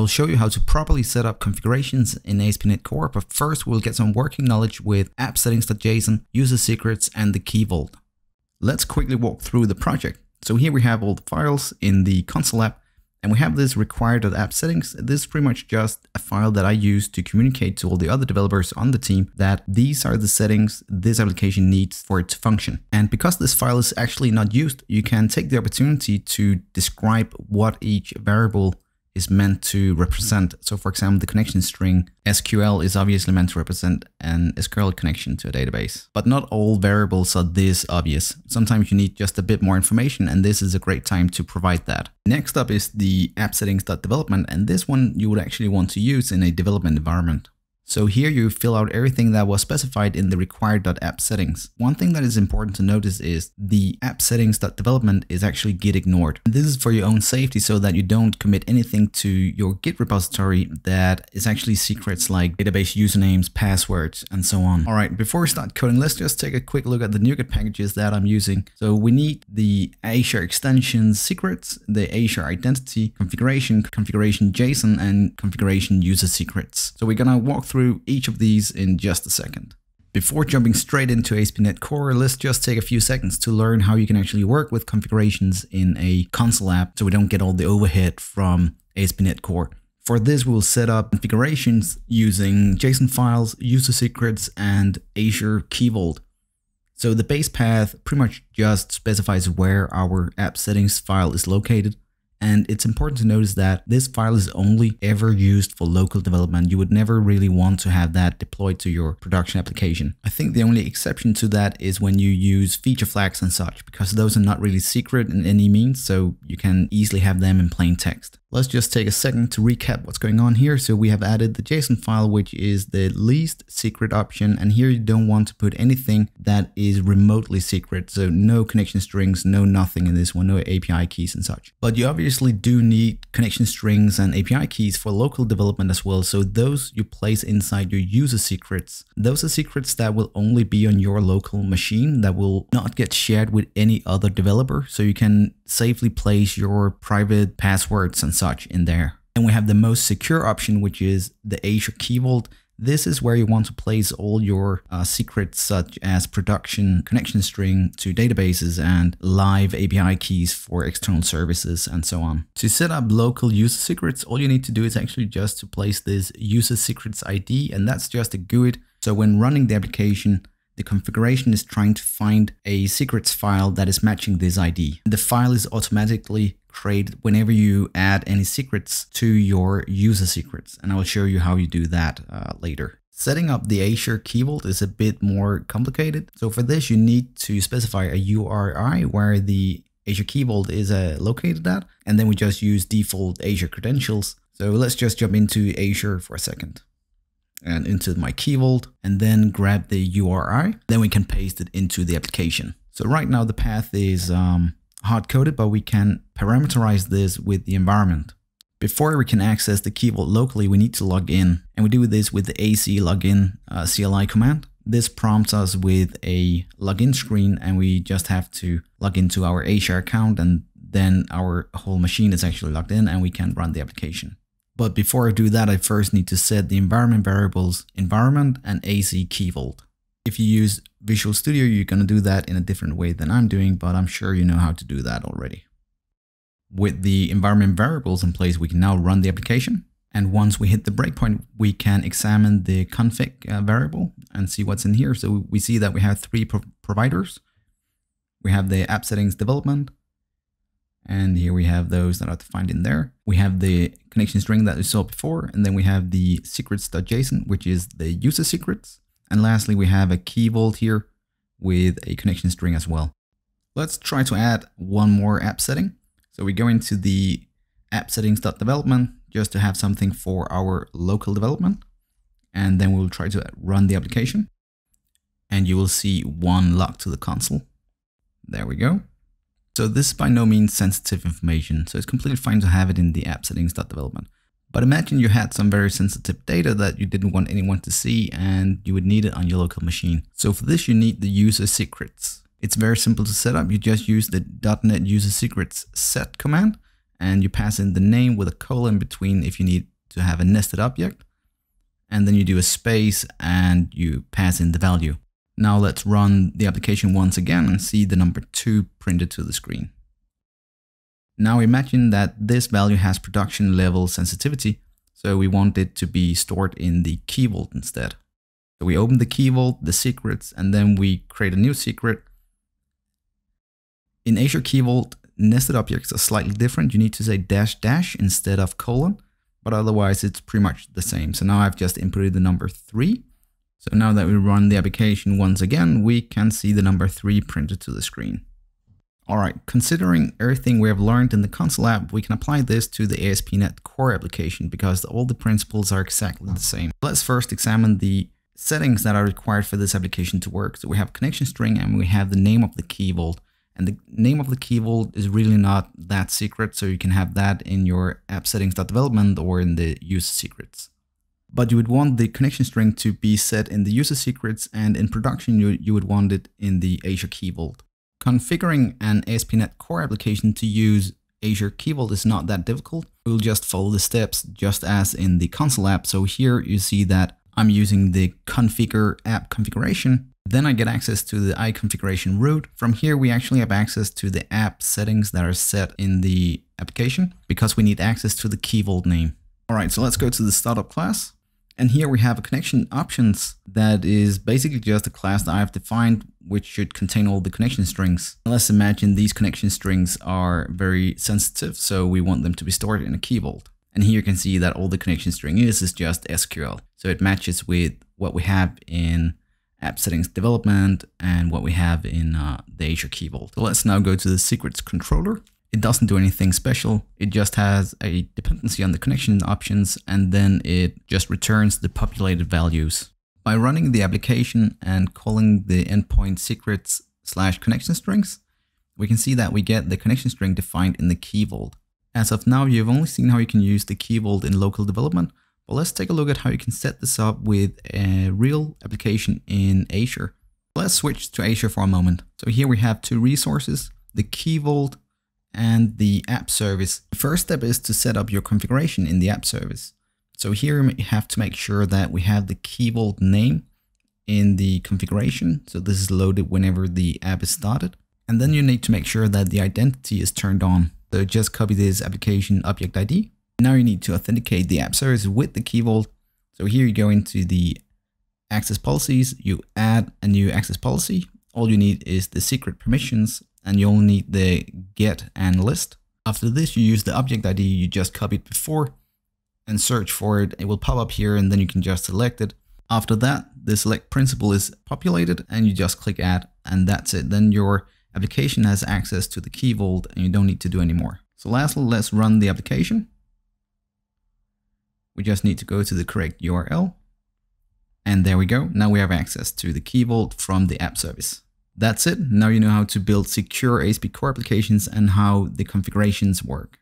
I'll show you how to properly set up configurations in ASP.NET Core, but first we'll get some working knowledge with app user secrets, and the key vault. Let's quickly walk through the project. So here we have all the files in the console app, and we have this required.app settings. This is pretty much just a file that I use to communicate to all the other developers on the team that these are the settings this application needs for it to function. And because this file is actually not used, you can take the opportunity to describe what each variable is meant to represent. So for example, the connection string SQL is obviously meant to represent an SQL connection to a database. But not all variables are this obvious. Sometimes you need just a bit more information and this is a great time to provide that. Next up is the app settings.development and this one you would actually want to use in a development environment. So here you fill out everything that was specified in the required.app settings. One thing that is important to notice is the app settings.development is actually git ignored. this is for your own safety so that you don't commit anything to your git repository that is actually secrets like database usernames, passwords, and so on. All right, before we start coding, let's just take a quick look at the NuGet packages that I'm using. So we need the Azure extension secrets, the Azure identity, configuration, configuration JSON, and configuration user secrets. So we're gonna walk through through each of these in just a second. Before jumping straight into ASP.NET Core, let's just take a few seconds to learn how you can actually work with configurations in a console app so we don't get all the overhead from ASP.NET Core. For this, we will set up configurations using JSON files, user secrets, and Azure Key Vault. So the base path pretty much just specifies where our app settings file is located. And it's important to notice that this file is only ever used for local development. You would never really want to have that deployed to your production application. I think the only exception to that is when you use feature flags and such, because those are not really secret in any means, so you can easily have them in plain text. Let's just take a second to recap what's going on here. So we have added the JSON file, which is the least secret option. And here you don't want to put anything that is remotely secret. So no connection strings, no nothing in this one, no API keys and such. But you obviously do need connection strings and API keys for local development as well. So those you place inside your user secrets. Those are secrets that will only be on your local machine that will not get shared with any other developer. So you can safely place your private passwords and such in there. And we have the most secure option, which is the Azure Key Vault. This is where you want to place all your uh, secrets such as production connection string to databases and live API keys for external services and so on. To set up local user secrets, all you need to do is actually just to place this user secrets ID and that's just a GUID. So when running the application, the configuration is trying to find a secrets file that is matching this ID. The file is automatically created whenever you add any secrets to your user secrets, and I will show you how you do that uh, later. Setting up the Azure Key Vault is a bit more complicated. So for this, you need to specify a URI where the Azure Key Vault is uh, located at, and then we just use default Azure credentials. So let's just jump into Azure for a second and into my key vault, and then grab the URI. Then we can paste it into the application. So right now the path is um, hard coded, but we can parameterize this with the environment. Before we can access the key vault locally, we need to log in. And we do this with the AC login uh, CLI command. This prompts us with a login screen and we just have to log into our Azure account and then our whole machine is actually logged in and we can run the application. But before I do that, I first need to set the environment variables environment and AC key vault. If you use Visual Studio, you're going to do that in a different way than I'm doing, but I'm sure you know how to do that already. With the environment variables in place, we can now run the application. And once we hit the breakpoint, we can examine the config uh, variable and see what's in here. So we see that we have three pro providers. We have the app settings development, and here we have those that are defined in there. We have the connection string that we saw before, and then we have the secrets.json, which is the user secrets. And lastly, we have a key vault here with a connection string as well. Let's try to add one more app setting. So we go into the app settings.development just to have something for our local development. And then we'll try to run the application and you will see one lock to the console. There we go. So this is by no means sensitive information, so it's completely fine to have it in the app settings.development. But imagine you had some very sensitive data that you didn't want anyone to see and you would need it on your local machine. So for this you need the user secrets. It's very simple to set up, you just use the .NET user secrets set command and you pass in the name with a colon between if you need to have a nested object and then you do a space and you pass in the value. Now let's run the application once again and see the number 2 printed to the screen. Now imagine that this value has production level sensitivity, so we want it to be stored in the key vault instead. So we open the key vault, the secrets, and then we create a new secret. In Azure Key Vault, nested objects are slightly different. You need to say dash dash instead of colon, but otherwise it's pretty much the same. So now I've just inputted the number three so now that we run the application once again, we can see the number 3 printed to the screen. Alright, considering everything we have learned in the console app, we can apply this to the ASP.NET Core application because all the principles are exactly the same. Let's first examine the settings that are required for this application to work. So we have connection string and we have the name of the key vault. And the name of the key vault is really not that secret, so you can have that in your app settings.development or in the use secrets but you would want the connection string to be set in the user secrets and in production you, you would want it in the Azure Key Vault. Configuring an ASP.NET Core application to use Azure Key Vault is not that difficult. We'll just follow the steps just as in the console app. So here you see that I'm using the configure app configuration. Then I get access to the iConfiguration root. From here, we actually have access to the app settings that are set in the application because we need access to the Key Vault name. All right, so let's go to the startup class. And here we have a connection options that is basically just a class that I've defined which should contain all the connection strings. And let's imagine these connection strings are very sensitive, so we want them to be stored in a key vault. And here you can see that all the connection string is is just SQL. So it matches with what we have in app settings development and what we have in uh, the Azure Key Vault. So let's now go to the secrets controller it doesn't do anything special. It just has a dependency on the connection options and then it just returns the populated values. By running the application and calling the endpoint secrets slash connection strings, we can see that we get the connection string defined in the key vault. As of now, you've only seen how you can use the key vault in local development, but let's take a look at how you can set this up with a real application in Azure. Let's switch to Azure for a moment. So here we have two resources, the key vault and the app service. First step is to set up your configuration in the app service. So here we have to make sure that we have the key vault name in the configuration. So this is loaded whenever the app is started. And then you need to make sure that the identity is turned on. So just copy this application object ID. Now you need to authenticate the app service with the key vault. So here you go into the access policies, you add a new access policy. All you need is the secret permissions and you'll need the get and list. After this, you use the object ID you just copied before and search for it. It will pop up here and then you can just select it. After that, the select principle is populated and you just click add and that's it. Then your application has access to the key vault and you don't need to do any more. So lastly, let's run the application. We just need to go to the correct URL. And there we go. Now we have access to the key vault from the app service. That's it. Now you know how to build secure ASP core applications and how the configurations work.